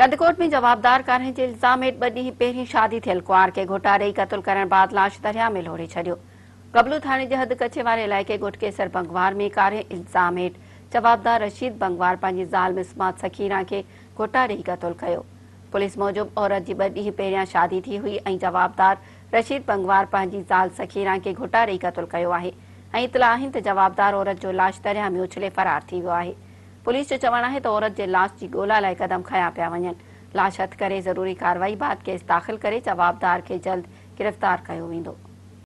कदकोट में जवाबदार कर इल्ज़ाम हेट बी ॾींहं शादी थियल कुआर के घोटारे ई क़तल करण बाद लाश दरिया में लोड़े छो गबलू थाने के हद कचे वारे इलाइक़े ॻोठ बंगवार में कारे इल्ज़ाम हेट जवाबदार रशीद बंगवार पानी ज़ाल मिसमात सखीरा के घोटारे ई क़तल कयो पुलिस मूजिब औरत की बी ॾींहं शादी थी हुई ऐं जवाबदार रशीद बंगवार पानी ज़ाल सखीरा के घोटारे ई क़तल कयो आहे जवाबदार औरत जो लाश दरिया में उछले फ़रार थी वियो आहे पुलिस जो चवण है तो औरत के लाश की गोला लाए क़दम खया पिया वन लाश हथ कर ज़रूरी कार्रवाई बाद केस दाख़िल कर जवाबदार के जल्द गिरफ़्तार किया वो